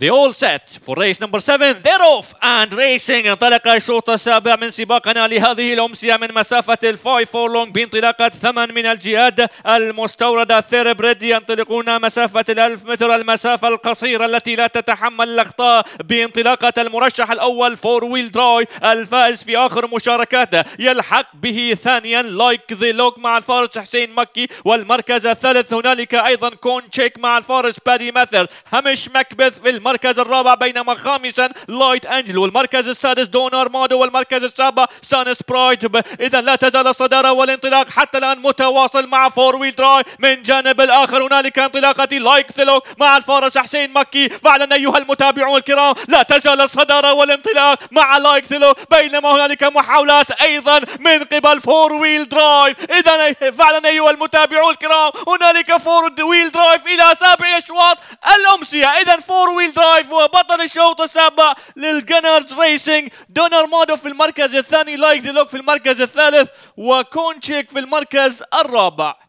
They all set for race number seven. They're off and racing. انطلق الشوط السابع من سباقنا لهذه الأمسية من مسافة الفايف فور لونج بانطلاقة ثمن من الجهاد المستوردة ثيربريد ينطلقون مسافة الألف متر المسافة القصيرة التي لا تتحمل الأخطاء بانطلاقة المرشح الأول فور ويل دراي الفائز في آخر مشاركاته يلحق به ثانيا لايك ذا لوك مع الفارس حسين مكي والمركز الثالث هنالك أيضا كون تشيك مع الفارس بادي مثل هامش مكبث في المركز المركز الرابع بينما خامسا لايت انجل والمركز السادس دون ارمادو والمركز السابع سان سبرايت اذا لا تزال الصداره والانطلاق حتى الان متواصل مع فور ويل درايف من جانب الاخر هنالك انطلاقه لايك ثلوك مع الفارس حسين مكي فعلا ايها المتابعون الكرام لا تزال الصداره والانطلاق مع لايك ثلوك بينما هنالك محاولات ايضا من قبل فور ويل درايف اذا فعلا ايها المتابعون الكرام هنالك فور ويل درايف الى سابع اشواط الامسيه اذا فور ويل دايف وبطل الشوط السابع للجنرز ريسنج دونر مادو في المركز الثاني لايك ديلوك في المركز الثالث وكونشيك في المركز الرابع